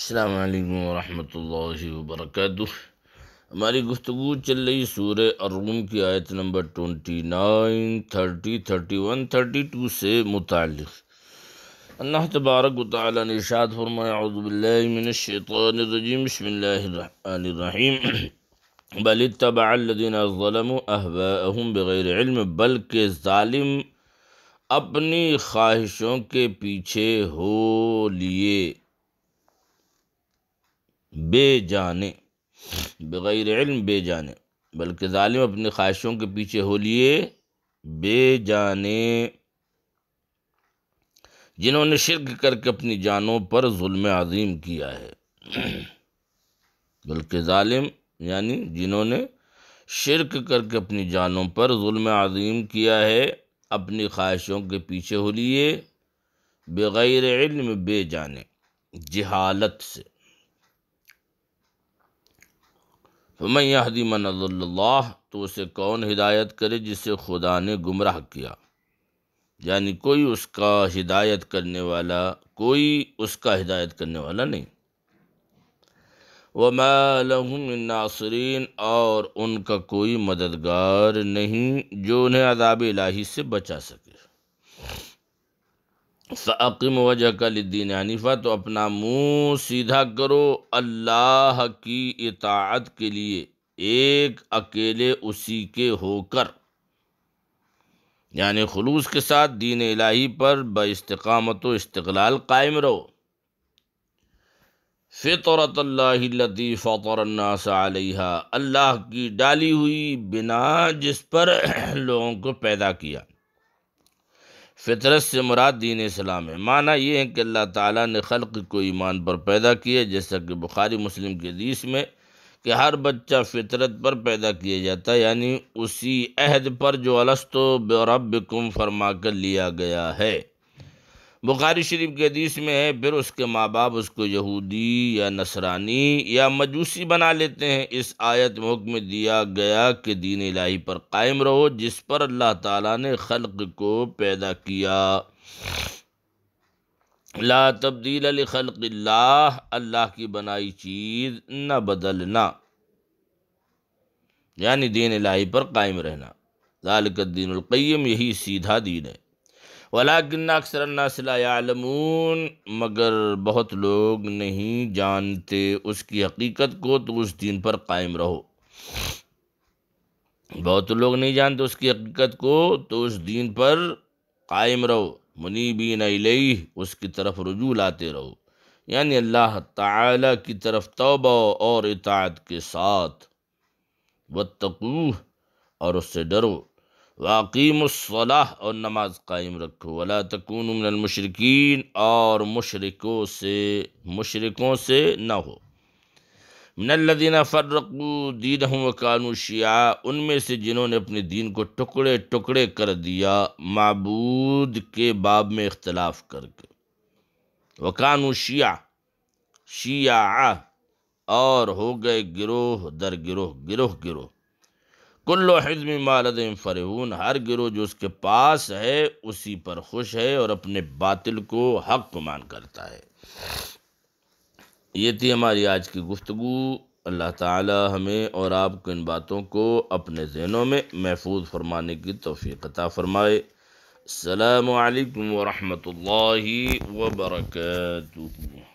السلام علیکم ورحمۃ اللہ وبرکاتہ ہماری گفتگو چل رہی سورہ الروم کی آیت نمبر twenty nine thirty thirty one thirty two سے متعلق اللہ تبارک و تعالی نے باللہ من الشیطان الرجیم بسم اللہ الرحمن الرحیم بل اتبع ظلموا اهواءهم بغیر علم بلکہ ظالم اپنی خواہشوں کے پیچھے ہو لیے بے جانے بغیر علم بے جانے بلکہ ظالم اپنی خواہشوں کے پیچھے ہو لیے بے جانے جنہوں نے شرک کر کے اپنی جانوں پر ظلم عظیم کیا ہے بلکہ ظالم یعنی جنہوں نے شرک کر کے اپنی جانوں پر ظلم عظیم کیا ہے اپنی خواہشوں کے پیچھے ہو لیے بغیر علم بے جانے جہالت سے فمن میں من حدیم اللہ تو اسے کون ہدایت کرے جسے خدا نے گمراہ کیا یعنی کوئی اس کا ہدایت کرنے والا کوئی اس کا ہدایت کرنے والا نہیں مِن نَاصِرِينَ اور ان کا کوئی مددگار نہیں جو انہیں عذابِ الٰہی سے بچا سکے فعیم وجہ لدین حنیفہ تو اپنا مو سیدھا کرو اللہ کی اطاعت کے لیے ایک اکیلے اسی کے ہو کر یعنی خلوص کے ساتھ دین الہی پر استقامت و استقلال قائم رہو فطرت اللہ لطی فطر الناس علیہ اللہ کی ڈالی ہوئی بنا جس پر لوگوں کو پیدا کیا فطرت سے مراد دین اسلام ہے معنی یہ ہے کہ اللہ تعالیٰ نے خلق کو ایمان پر پیدا کیا جیسا کہ بخاری مسلم کے دیس میں کہ ہر بچہ فطرت پر پیدا کیا جاتا ہے یعنی اسی عہد پر جو السط و فرما کر لیا گیا ہے بخاری شریف کے حدیث میں ہے پھر اس کے ماں باپ اس کو یہودی یا نصرانی یا مجوسی بنا لیتے ہیں اس آیت حکم دیا گیا کہ دین الہی پر قائم رہو جس پر اللہ تعالیٰ نے خلق کو پیدا کیا لا تبدیل لخلق اللہ اللہ کی بنائی چیز نہ بدلنا یعنی دین الہی پر قائم رہنا ذالک الدین القیم یہی سیدھا دین ہے ولا اکثر الناس لا اللہ مگر بہت لوگ نہیں جانتے اس کی حقیقت کو تو اس دین پر قائم رہو بہت لوگ نہیں جانتے اس کی حقیقت کو تو اس دین پر قائم رہو منیبین علیہ اس کی طرف رجوع لاتے رہو یعنی اللہ تعالیٰ کی طرف توبہ اور اطاعت کے ساتھ بتقو اور اس سے ڈرو واقیم الصلاح اور نماز قائم رکھو تکون من المشرکین اور مشرکوں سے مشرکوں سے نہ ہو من الذین فرقوا و قانو شیعا ان میں سے جنہوں نے اپنے دین کو ٹکڑے ٹکڑے کر دیا معبود کے باب میں اختلاف کر کے وقانو شیعہ شیعہ اور ہو گئے گروہ در گروہ گروہ گروہ کلو حزم مالدم فرحون ہر گروہ جو اس کے پاس ہے اسی پر خوش ہے اور اپنے باطل کو حق گمان کرتا ہے یہ تھی ہماری آج کی گفتگو اللہ تعالی ہمیں اور آپ کو ان باتوں کو اپنے ذہنوں میں محفوظ فرمانے کی توفیق عطا فرمائے السلام علیکم ورحمۃ اللہ وبرکاتہ